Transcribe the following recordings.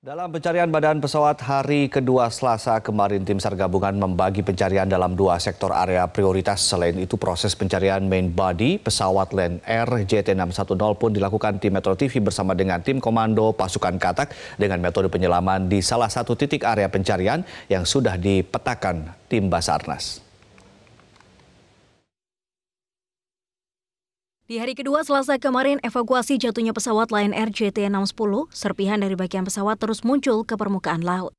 Dalam pencarian badan pesawat hari kedua Selasa kemarin, tim SAR gabungan membagi pencarian dalam dua sektor area prioritas. Selain itu, proses pencarian main body pesawat Land Air JT610 pun dilakukan tim Metro TV bersama dengan tim komando pasukan Katak dengan metode penyelaman di salah satu titik area pencarian yang sudah dipetakan tim Basarnas. Di hari kedua Selasa kemarin, evakuasi jatuhnya pesawat Lion Air JT610, serpihan dari bagian pesawat terus muncul ke permukaan laut.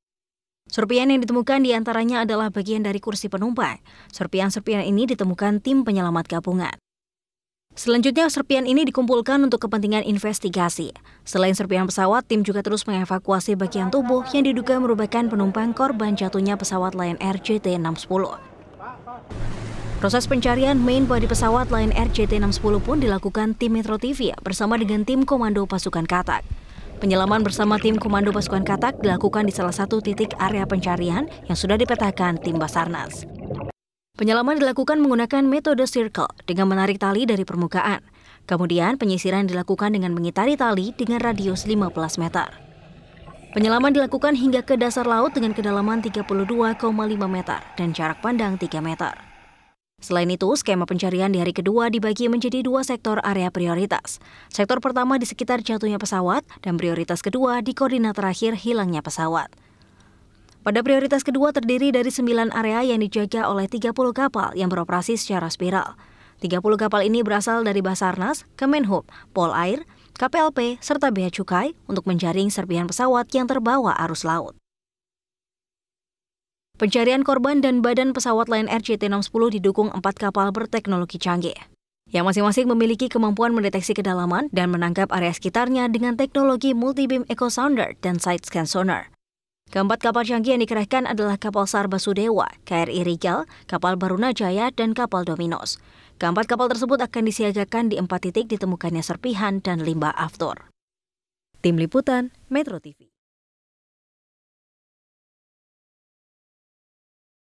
Serpihan yang ditemukan diantaranya adalah bagian dari kursi penumpang. Serpihan-serpihan ini ditemukan tim penyelamat gabungan. Selanjutnya, serpihan ini dikumpulkan untuk kepentingan investigasi. Selain serpihan pesawat, tim juga terus mengevakuasi bagian tubuh yang diduga merupakan penumpang korban jatuhnya pesawat Lion Air JT610. Proses pencarian main body pesawat Lion Air JT610 pun dilakukan tim Metro TV bersama dengan tim Komando Pasukan Katak. Penyelaman bersama tim Komando Pasukan Katak dilakukan di salah satu titik area pencarian yang sudah dipetakan tim Basarnas. Penyelaman dilakukan menggunakan metode circle dengan menarik tali dari permukaan. Kemudian penyisiran dilakukan dengan mengitari tali dengan radius 15 meter. Penyelaman dilakukan hingga ke dasar laut dengan kedalaman 32,5 meter dan jarak pandang 3 meter. Selain itu, skema pencarian di hari kedua dibagi menjadi dua sektor area prioritas. Sektor pertama di sekitar jatuhnya pesawat, dan prioritas kedua di koordinat terakhir hilangnya pesawat. Pada prioritas kedua terdiri dari sembilan area yang dijaga oleh 30 kapal yang beroperasi secara spiral. 30 kapal ini berasal dari Basarnas, Kemenhub, Polair, KPLP, serta Bea Cukai untuk menjaring serpihan pesawat yang terbawa arus laut. Pencarian korban dan badan pesawat lain RCT-610 didukung empat kapal berteknologi canggih yang masing-masing memiliki kemampuan mendeteksi kedalaman dan menangkap area sekitarnya dengan teknologi multibeam echo sounder dan side scan sonar. Keempat kapal canggih yang dikerahkan adalah kapal SAR Basudewa, KRI Rigel, kapal Baruna Jaya, dan kapal Dominos. Keempat kapal tersebut akan disiagakan di empat titik ditemukannya serpihan dan limbah aftur. Tim Liputan, Metro TV.